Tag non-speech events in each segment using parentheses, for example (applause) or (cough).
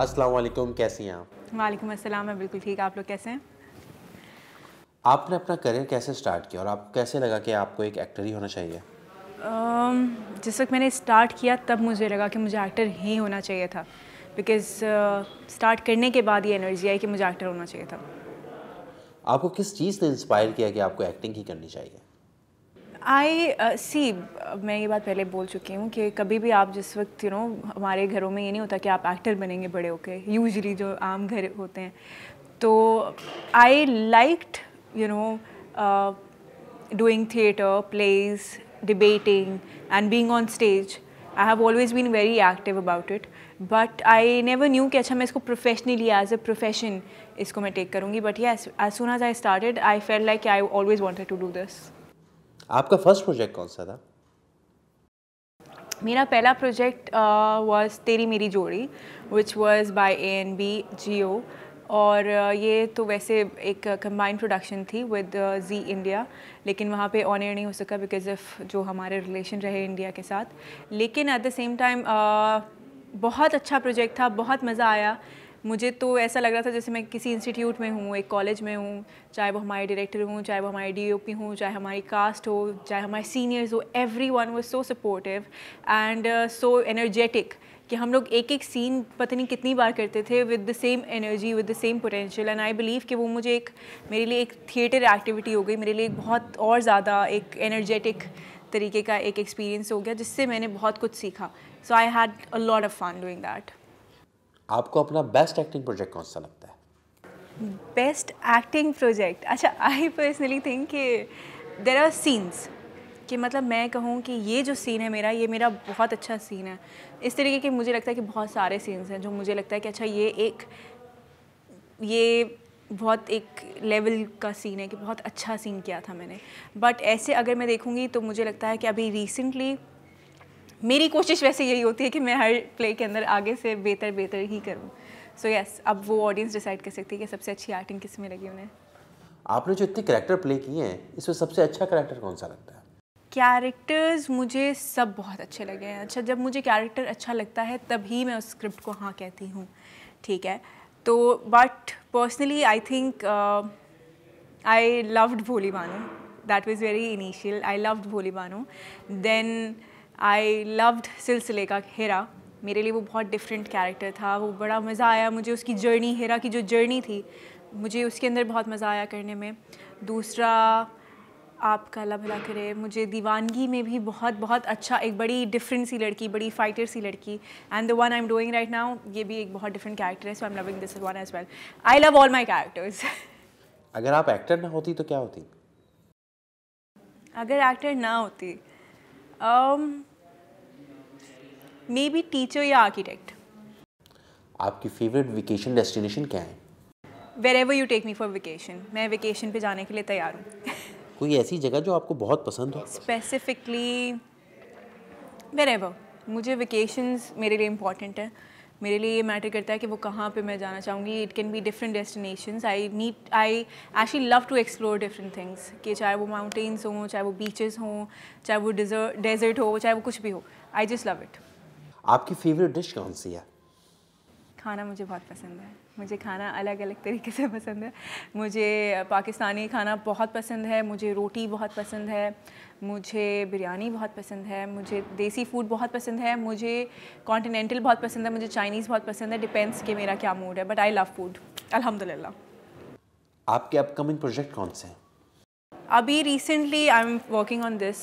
अस्सलाम वालेकुम कैसी हैं आप वालेकुम अस्सलाम मैं बिल्कुल ठीक आप लोग कैसे हैं आपने अपना करियर कैसे स्टार्ट किया और आपको कैसे लगा कि आपको एक एक्टर ही होना चाहिए जिस वक्त मैंने स्टार्ट किया तब मुझे लगा कि मुझे एक्टर ही होना चाहिए था बिकॉज़ स्टार्ट करने के बाद ये एनर्जी आई कि मुझे एक्टर होना चाहिए था आपको किस चीज़ ने इंस्पायर किया कि आपको एक्टिंग ही करनी चाहिए आई सी uh, मैं ये बात पहले बोल चुकी हूँ कि कभी भी आप जिस वक्त यू नो हमारे घरों में ये नहीं होता कि आप एक्टर बनेंगे बड़े होके यूजली जो आम घर होते हैं तो I liked you know doing theatre plays debating and being on stage I have always been very active about it but I never knew कि अच्छा मैं इसको प्रोफेशनली एज अ प्रोफेशन इसको मैं टेक करूँगी बट ये as soon as I started I felt like I always wanted to do this आपका first project कौन सा था मेरा पहला project was uh, Teri Meri Jodi which was by A N B Jio और uh, ये तो वैसे एक कंबाइंड प्रोडक्शन थी विद जी इंडिया लेकिन वहाँ पे ऑन एयर नहीं हो सका बिकॉज ऑफ जो हमारे रिलेशन रहे इंडिया के साथ लेकिन एट द सेम टाइम बहुत अच्छा प्रोजेक्ट था बहुत मज़ा आया मुझे तो ऐसा लग रहा था जैसे मैं किसी इंस्टीट्यूट में हूँ एक कॉलेज में हूँ चाहे वो हमारे डायरेक्टर हों चाहे वो हमारे डी ओ पी हों चाहे हमारी कास्ट हो चाहे हमारे सीनियर्स हो एवरी वन वो so supportive and so energetic कि हम लोग एक एक सीन पता नहीं कितनी बार करते थे with the same energy with the same potential and I believe कि वो मुझे एक मेरे लिए एक थिएटर एक्टिविटी हो गई मेरे लिए एक बहुत और ज़्यादा एक एनर्जेटिक तरीके का एक एक्सपीरियंस हो गया जिससे मैंने बहुत कुछ सीखा so I had a lot of fun doing that आपको अपना बेस्ट एक्टिंग प्रोजेक्ट कौन सा लगता है बेस्ट एक्टिंग प्रोजेक्ट अच्छा आई पर्सनली थिंक कि देर आर सीन्स कि मतलब मैं कहूँ कि ये जो सीन है मेरा ये मेरा बहुत अच्छा सीन है इस तरीके के मुझे लगता है कि बहुत सारे सीन्स हैं जो मुझे लगता है कि अच्छा ये एक ये बहुत एक लेवल का सीन है कि बहुत अच्छा सीन किया था मैंने बट ऐसे अगर मैं देखूँगी तो मुझे लगता है कि अभी रिसेंटली मेरी कोशिश वैसे यही होती है कि मैं हर प्ले के अंदर आगे से बेहतर बेहतर ही करूँ सो so यस yes, अब वो ऑडियंस डिसाइड कर सकती है कि सबसे अच्छी एक्टिंग किस में लगी उन्हें आपने जो इतने करेक्टर प्ले किए हैं इसमें सबसे अच्छा करेक्टर कौन सा लगता है कैरेक्टर्स मुझे सब बहुत अच्छे लगे हैं अच्छा जब मुझे कैरेक्टर अच्छा लगता है तभी मैं उस स्क्रिप्ट को हाँ कहती हूँ ठीक है तो but personally I think I loved Bholi Bano that was very initial I loved Bholi Bano then I loved सिलसिले का हेरा मेरे लिए वो बहुत डिफरेंट कैरेक्टर था वो बड़ा मज़ा आया मुझे उसकी जर्नी हेरा की जो जर्नी थी मुझे उसके अंदर बहुत मज़ा आया करने में दूसरा आपका अल्लाह भला करे मुझे दीवानगी में भी बहुत बहुत अच्छा एक बड़ी डिफरेंट सी लड़की बड़ी फाइटर सी लड़की and the one I am doing right now ये भी एक बहुत डिफरेंट कैरेक्टर है so I am loving this one as well I love all my characters अगर आप एक्टर ना होती तो क्या होती अगर एक्टर ना होती um, मे बी टीचर या आर्किटेक्ट आपकी फेवरेट वेकेशन डेस्टिनेशन क्या है wherever you take me for vacation मैं वेकेशन पे जाने के लिए तैयार हूँ (laughs) कोई ऐसी जगह जो आपको बहुत पसंद हो स्पेसिफिकली वेर एवर मुझे वेकेशंस मेरे लिए इंपॉर्टेंट है मेरे लिए ये मैटर करता है कि वो कहाँ पे मैं जाना चाहूँगी it can be different destination I need I actually love to explore different things कि चाहे वो माउंटेन्स हों चाहे वो बीचेस हों चाहे वो डेजर्ट हो चाहे वो कुछ भी हो आई जस्ट लव इट आपकी फेवरेट डिश कौन सी है खाना मुझे बहुत पसंद है मुझे खाना अलग अलग तरीके से पसंद है मुझे पाकिस्तानी खाना बहुत पसंद है मुझे रोटी बहुत पसंद है मुझे बिरयानी बहुत पसंद है मुझे देसी फूड बहुत पसंद है मुझे कॉन्टीनेंटल बहुत पसंद है मुझे चाइनीज़ बहुत पसंद है डिपेंड्स कि मेरा क्या मूड है बट आई लव फूड अलहमदिल्ला आपके अपकमिंग प्रोजेक्ट कौन से हैं अभी recently I am working on this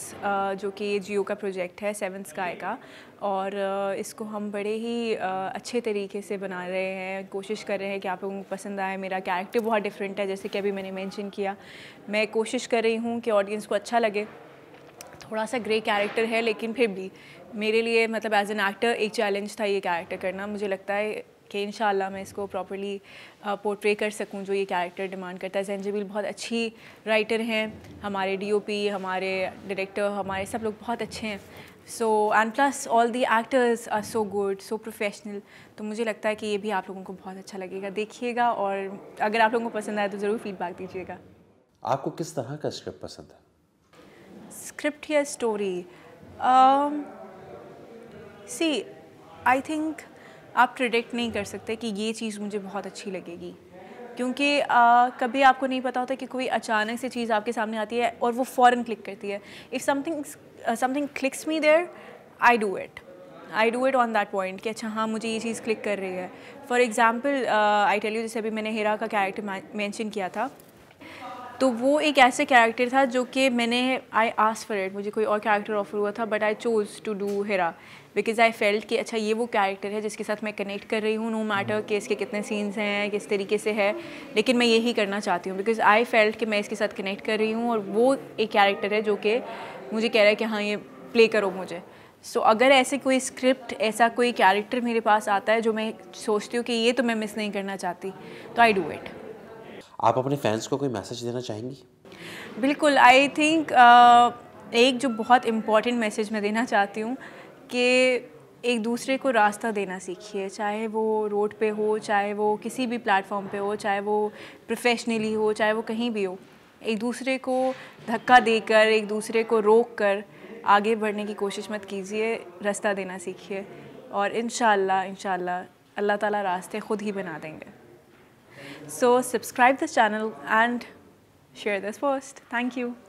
जो कि जियो का प्रोजेक्ट है सेवन स्काई का और uh, इसको हम बड़े ही uh, अच्छे तरीके से बना रहे हैं कोशिश कर रहे हैं कि आप लोगों को पसंद आए मेरा कैरेक्टर बहुत डिफरेंट है जैसे कि अभी मैंने मेंशन किया मैं कोशिश कर रही हूँ कि ऑडियंस को अच्छा लगे थोड़ा सा ग्रे कैरेक्टर है लेकिन फिर भी मेरे लिए मतलब एज एन एक्टर एक चैलेंज था ये कैरेक्टर करना मुझे लगता है कि इन मैं इसको प्रॉपरली पोर्ट्रे कर सकूं जो ये कैरेक्टर डिमांड करता है जैन बहुत अच्छी राइटर हैं हमारे डीओपी हमारे डायरेक्टर हमारे सब लोग बहुत अच्छे हैं so and plus all the actors are so good so professional तो मुझे लगता है कि ये भी आप लोगों को बहुत अच्छा लगेगा देखिएगा और अगर आप लोगों को पसंद आए तो ज़रूर फीडबैक दीजिएगा आपको किस तरह का स्क्रिप्ट पसंद है स्क्रिप्ट या स्टोरी सी आई थिंक आप प्रिडिक्ट नहीं कर सकते कि ये चीज़ मुझे बहुत अच्छी लगेगी क्योंकि आ, कभी आपको नहीं पता होता कि कोई अचानक से चीज़ आपके सामने आती है और वो फ़ौरन क्लिक करती है if something something clicks me there I do it I do it on that point कि अच्छा हाँ मुझे ये चीज़ क्लिक कर रही है for example I tell you जैसे अभी मैंने हेरा का कैरेक्टर मैंशन किया था तो वो एक ऐसे कैरेक्टर था जो कि मैंने आई आस्क फॉर इट मुझे कोई और कैरेक्टर ऑफर हुआ था but I chose to do हेरा बिकॉज आई फेल्ट कि अच्छा ये वो कैरेक्टर है जिसके साथ मैं कनेक्ट कर रही हूँ नो मैटर कि इसके कितने सीन्स हैं किस तरीके से है लेकिन मैं यही करना चाहती हूँ बिकॉज आई फेल्ट कि मैं इसके साथ कनेक्ट कर रही हूँ और वो एक कैरेक्टर है जो कि मुझे कह रहा है कि हाँ ये प्ले करो मुझे सो so, अगर ऐसे कोई स्क्रिप्ट ऐसा कोई कैरेक्टर मेरे पास आता है जो मैं सोचती हूँ कि ये तो मैं मिस नहीं करना चाहती तो आई डू इट आप अपने फैंस को कोई मैसेज देना चाहेंगी बिल्कुल आई थिंक uh, एक जो बहुत इम्पॉर्टेंट मैसेज मैं देना चाहती हूँ कि एक दूसरे को रास्ता देना सीखिए चाहे वो रोड पे हो चाहे वो किसी भी प्लेटफॉर्म पे हो चाहे वो प्रोफेशनली हो चाहे वो कहीं भी हो एक दूसरे को धक्का देकर एक दूसरे को रोक कर आगे बढ़ने की कोशिश मत कीजिए रास्ता देना सीखिए और इन शाला अल्लाह ताला रास्ते ख़ुद ही बना देंगे so subscribe this channel and share this post thank you